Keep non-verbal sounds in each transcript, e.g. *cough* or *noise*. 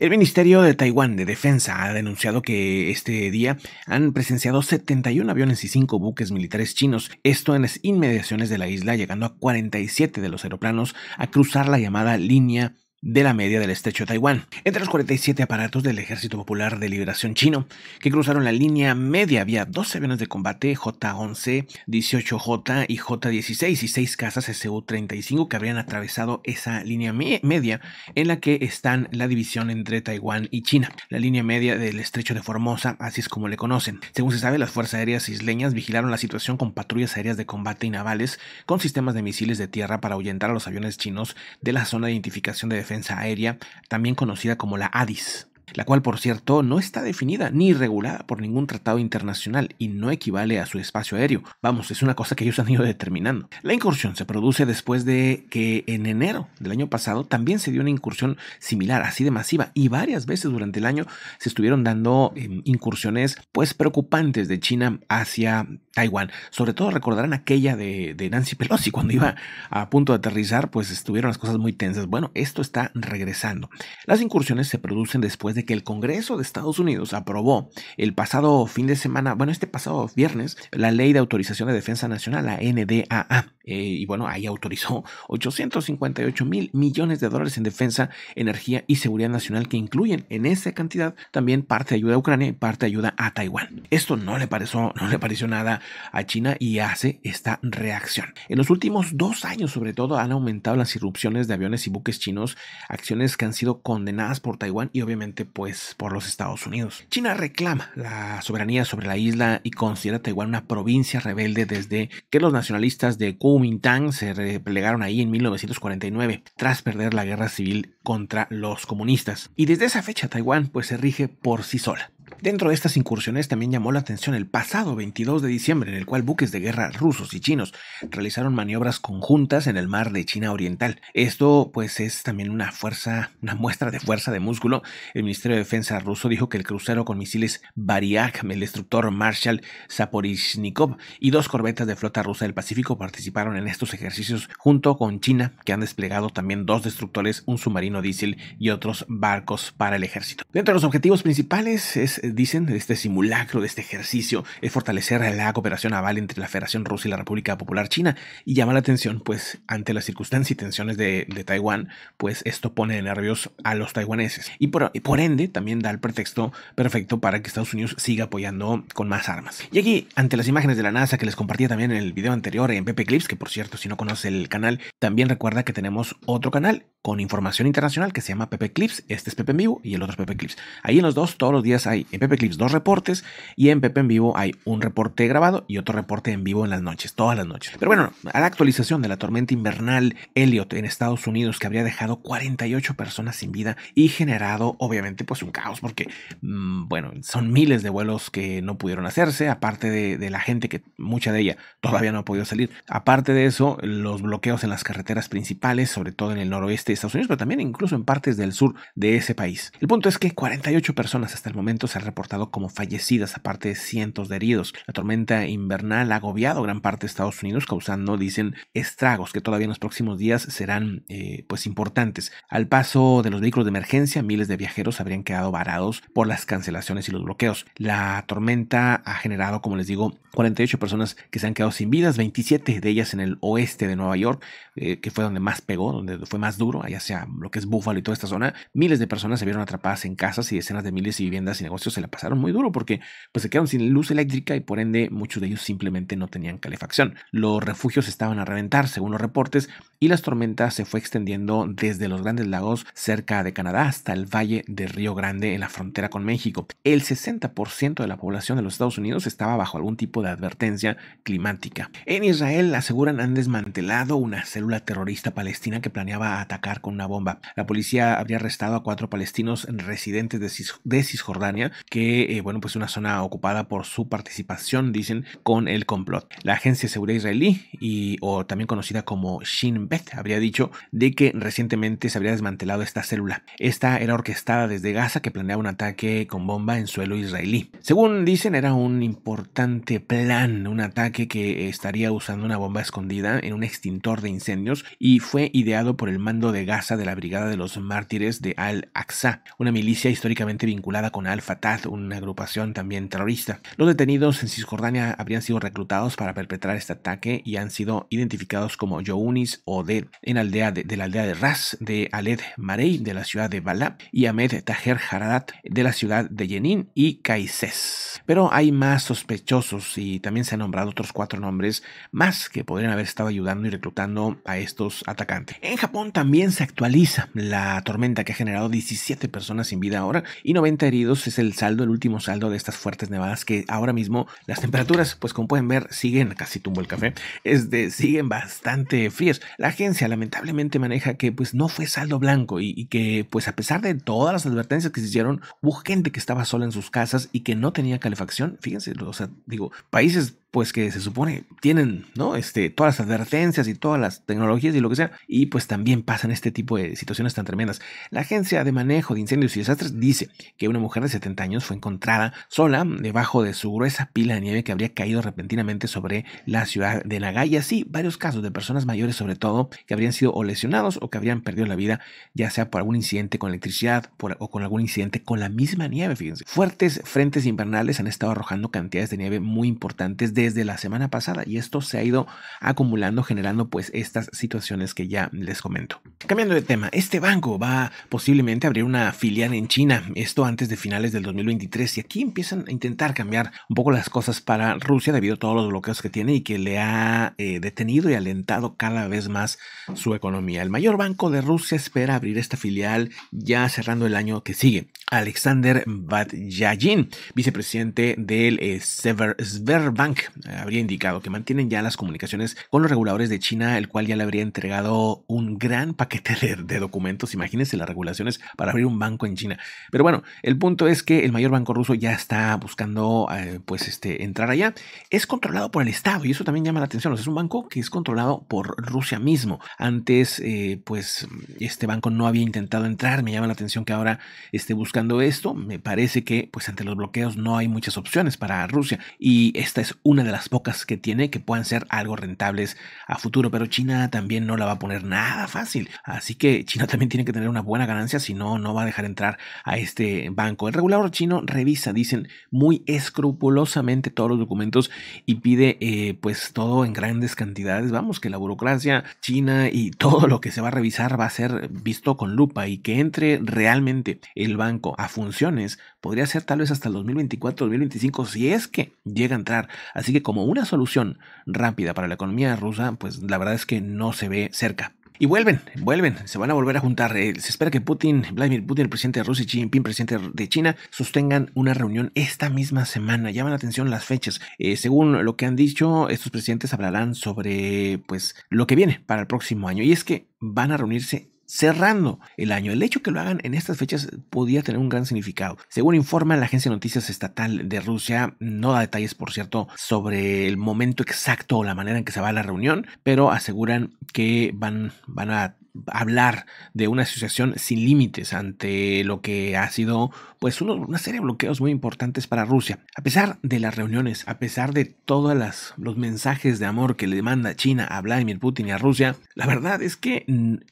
El Ministerio de Taiwán de Defensa ha denunciado que este día han presenciado 71 aviones y 5 buques militares chinos, esto en las inmediaciones de la isla, llegando a 47 de los aeroplanos a cruzar la llamada línea de la media del estrecho de Taiwán. Entre los 47 aparatos del Ejército Popular de Liberación Chino que cruzaron la línea media había 12 aviones de combate J-11, 18J y J-16 y 6 casas SU-35 que habrían atravesado esa línea media en la que están la división entre Taiwán y China, la línea media del estrecho de Formosa, así es como le conocen. Según se sabe, las Fuerzas Aéreas Isleñas vigilaron la situación con patrullas aéreas de combate y navales con sistemas de misiles de tierra para ahuyentar a los aviones chinos de la zona de identificación de Defensa Aérea, también conocida como la ADIS la cual por cierto no está definida ni regulada por ningún tratado internacional y no equivale a su espacio aéreo. Vamos, es una cosa que ellos han ido determinando. La incursión se produce después de que en enero del año pasado también se dio una incursión similar, así de masiva, y varias veces durante el año se estuvieron dando em, incursiones pues preocupantes de China hacia Taiwán. Sobre todo recordarán aquella de, de Nancy Pelosi cuando iba a punto de aterrizar, pues estuvieron las cosas muy tensas. Bueno, esto está regresando. Las incursiones se producen después de que el Congreso de Estados Unidos aprobó el pasado fin de semana, bueno, este pasado viernes, la Ley de Autorización de Defensa Nacional, la NDAA eh, y bueno, ahí autorizó 858 mil millones de dólares en defensa, energía y seguridad nacional que incluyen en esa cantidad también parte de ayuda a Ucrania y parte de ayuda a Taiwán. Esto no le pareció, no le pareció nada a China y hace esta reacción. En los últimos dos años, sobre todo, han aumentado las irrupciones de aviones y buques chinos, acciones que han sido condenadas por Taiwán y obviamente pues por los Estados Unidos. China reclama la soberanía sobre la isla y considera a Taiwán una provincia rebelde desde que los nacionalistas de Cuba Kuomintang se replegaron ahí en 1949 tras perder la guerra civil contra los comunistas. Y desde esa fecha Taiwán pues se rige por sí sola. Dentro de estas incursiones también llamó la atención el pasado 22 de diciembre, en el cual buques de guerra rusos y chinos realizaron maniobras conjuntas en el mar de China Oriental. Esto pues es también una fuerza, una muestra de fuerza de músculo. El Ministerio de Defensa ruso dijo que el crucero con misiles Bariak el destructor Marshall Saporizhnikov y dos corbetas de flota rusa del Pacífico participaron en estos ejercicios junto con China, que han desplegado también dos destructores, un submarino diésel y otros barcos para el ejército. Dentro de los objetivos principales es dicen, este simulacro, de este ejercicio, es fortalecer la cooperación naval entre la Federación Rusa y la República Popular China y llama la atención, pues, ante las circunstancias y tensiones de, Taiwán, pues esto pone nervios a los taiwaneses y por, ende también da el pretexto perfecto para que Estados Unidos siga apoyando con más armas. Y aquí, ante las imágenes de la NASA que les compartía también en el video anterior en Pepe Clips, que por cierto, si no conoce el canal, también recuerda que tenemos otro canal con información internacional que se llama Pepe Clips, este es Pepe en vivo y el otro es Pepe Clips. Ahí en los dos todos los días hay Pepe Clips dos reportes y en Pepe en vivo hay un reporte grabado y otro reporte en vivo en las noches, todas las noches. Pero bueno, a la actualización de la tormenta invernal Elliot en Estados Unidos que habría dejado 48 personas sin vida y generado obviamente pues un caos porque mm, bueno, son miles de vuelos que no pudieron hacerse, aparte de, la gente que mucha de ella todavía no ha podido salir. Aparte de eso, los bloqueos en las carreteras principales, sobre todo en el noroeste de Estados Unidos, pero también incluso en partes del sur de ese país. El punto es que 48 personas hasta el momento se han reportado como fallecidas, aparte de cientos de heridos. La tormenta invernal ha agobiado gran parte de Estados Unidos, causando, dicen, estragos que todavía en los próximos días serán eh, pues importantes. Al paso de los vehículos de emergencia, miles de viajeros habrían quedado varados por las cancelaciones y los bloqueos. La tormenta ha generado, como les digo, 48 personas que se han quedado sin vidas, 27 de ellas en el oeste de Nueva York, eh, que fue donde más pegó, donde fue más duro, allá sea lo que es Buffalo y toda esta zona. Miles de personas se vieron atrapadas en casas y decenas de miles y viviendas y negocios se la pasaron muy duro porque pues se quedaron sin luz eléctrica y por ende muchos de ellos simplemente no tenían calefacción. Los refugios estaban a reventar según los reportes y las tormentas se fue extendiendo desde los grandes lagos cerca de Canadá hasta el valle de Río Grande en la frontera con México. El 60% de la población de los Estados Unidos estaba bajo algún tipo de advertencia climática. En Israel aseguran han desmantelado una célula terrorista palestina que planeaba atacar con una bomba. La policía habría arrestado a cuatro palestinos residentes de Cisjordania que, eh, bueno, pues una zona ocupada por su participación, dicen, con el complot. La agencia de seguridad israelí, y, o también conocida como Shin Bet, habría dicho de que recientemente se habría desmantelado esta célula. Esta era orquestada desde Gaza que planeaba un ataque con bomba en suelo israelí. Según dicen, era un importante plan, un ataque que estaría usando una bomba escondida en un extintor de incendios y fue ideado por el mando de Gaza de la Brigada de los Mártires de Al-Aqsa, una milicia históricamente vinculada con Al-Fatah una agrupación también terrorista. Los detenidos en Cisjordania habrían sido reclutados para perpetrar este ataque y han sido identificados como Younis Odeh en aldea de, la aldea de Ras de Aled Marey de la ciudad de Bala y Ahmed Taher Haradat de la ciudad de Jenin y Kaises Pero hay más sospechosos y también se han nombrado otros cuatro nombres más que podrían haber estado ayudando y reclutando a estos atacantes. En Japón también se actualiza la tormenta que ha generado 17 personas sin vida ahora y 90 heridos es el el último saldo de estas fuertes nevadas que ahora mismo las temperaturas, pues como pueden ver, siguen, casi tumbo el café, de siguen bastante fríos. La agencia lamentablemente maneja que pues no fue saldo blanco y, que pues a pesar de todas las advertencias que se hicieron, hubo gente que estaba sola en sus casas y que no tenía calefacción. Fíjense, o sea, digo, países pues que se supone tienen, ¿no? Este, todas las advertencias y todas las tecnologías y lo que sea, y pues también pasan este tipo de situaciones tan tremendas. La Agencia de Manejo de Incendios y Desastres dice que una mujer de 70 años fue encontrada sola debajo de su gruesa pila de nieve que habría caído repentinamente sobre la ciudad de Nagaya Y así varios casos de personas mayores, sobre todo, que habrían sido o lesionados o que habrían perdido la vida, ya sea por algún incidente con electricidad o con algún incidente con la misma nieve, fíjense. Fuertes frentes invernales han estado arrojando cantidades de nieve muy importantes desde la semana pasada y esto se ha ido acumulando generando pues estas situaciones que ya les comento. Cambiando de tema, este banco va posiblemente a abrir una filial en China, esto antes de finales del 2023 y aquí empiezan a intentar cambiar un poco las cosas para Rusia debido a todos los bloqueos que tiene y que le ha eh, detenido y alentado cada vez más su economía. El mayor banco de Rusia espera abrir esta filial ya cerrando el año que sigue. Alexander Badjajin, vicepresidente del eh, Severbank, habría indicado que mantienen ya las comunicaciones con los reguladores de China, el cual ya le habría entregado un gran paquete de, documentos. Imagínense las regulaciones para abrir un banco en China. Pero bueno, el punto es que el mayor banco ruso ya está buscando eh, pues este, entrar allá. Es controlado por el Estado y eso también llama la atención. es un banco que es controlado por Rusia mismo. Antes, eh, pues este banco no había intentado entrar. Me llama la atención que ahora esté buscando esto. Me parece que pues ante los bloqueos no hay muchas opciones para Rusia y esta es una de las pocas que tiene que puedan ser algo rentables a futuro, pero China también no la va a poner nada fácil. Así que China *laughs* también tiene que tener una buena ganancia, si no, no va a dejar entrar a este banco. El regulador chino revisa, dicen, muy escrupulosamente todos los documentos y pide eh, pues todo en grandes cantidades. Vamos, que la burocracia china y *laughs* todo lo que se va a revisar va a ser visto con lupa y que entre realmente el banco a funciones podría ser tal vez hasta el 2024-2025 si es que llega a entrar. Así que como una solución rápida para la economía rusa, pues la verdad es que no se ve cerca. Y vuelven, vuelven, se van a volver a juntar. Eh, se espera que Putin, Vladimir Putin, el presidente de Rusia y Xi Jinping, presidente de China, sostengan una reunión esta misma semana. Llaman la atención las fechas. Eh, según lo que han dicho, estos presidentes hablarán sobre pues lo que viene para el próximo año. Y es que van a reunirse cerrando el año. El hecho que lo hagan en estas fechas podría tener un gran significado. Según informa la agencia de noticias estatal de Rusia, no da detalles, por cierto, sobre el momento exacto o la manera en que se va a la reunión, pero aseguran que van, van a hablar de una asociación sin límites ante lo que ha sido pues una serie de bloqueos muy importantes para Rusia. A pesar de las reuniones, a pesar de todos los mensajes de amor que le manda China a Vladimir Putin y a Rusia, la verdad es que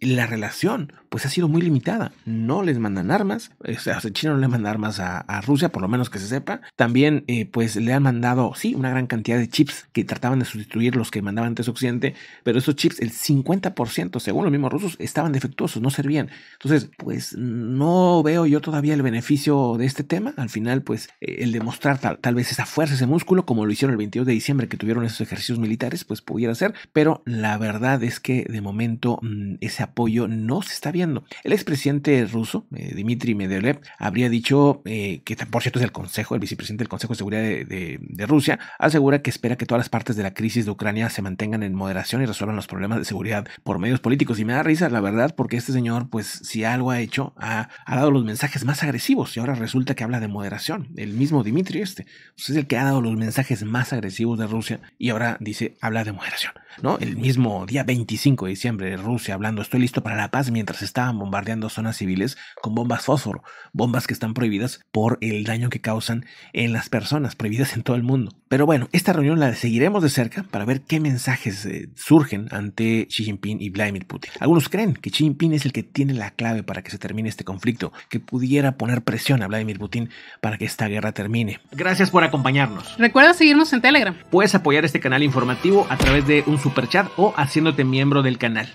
la relación pues ha sido muy limitada. No les mandan armas, eh, o sea, China no le manda armas a, Rusia, por lo menos que se sepa. También eh, pues le han mandado, sí, una gran cantidad de chips que trataban de sustituir los que mandaban antes Occidente, pero esos chips, el 50%, según los mismos rusos, estaban defectuosos, no servían. Entonces, pues no veo yo todavía el beneficio de este tema. Al final, pues eh, el demostrar tal, vez esa fuerza, ese músculo, como lo hicieron el 22 de diciembre que tuvieron esos ejercicios militares, pues pudiera ser. Pero la verdad es que de momento mm, ese apoyo no se está viendo. El expresidente ruso, eh, Dmitry Medvedev, habría dicho eh, que, por cierto, es el Consejo, el vicepresidente del Consejo de Seguridad de, Rusia, asegura que espera que todas las partes de la crisis de Ucrania se mantengan en moderación y resuelvan los problemas de seguridad por medios políticos. Y me da risa, la verdad, porque este señor, pues si algo ha hecho, ha, ha dado los mensajes más agresivos ahora resulta que habla de moderación. El mismo Dimitri este pues, es el que ha dado los mensajes más agresivos de Rusia y ahora dice habla de moderación. ¿no? El mismo día 25 de diciembre Rusia hablando estoy listo para la paz mientras estaban bombardeando zonas civiles con bombas fósforo, bombas que están prohibidas por el daño que causan en las personas, prohibidas en todo el mundo. Pero bueno, esta reunión la seguiremos de cerca para ver qué mensajes eh, surgen ante Xi Jinping y Vladimir Putin. Algunos creen que Xi Jinping es el que tiene la clave para que se termine este conflicto, que pudiera poner presión a Vladimir Putin para que esta guerra termine. Gracias por acompañarnos. Recuerda seguirnos en Telegram. Puedes apoyar este canal informativo a través de un super chat o haciéndote miembro del canal.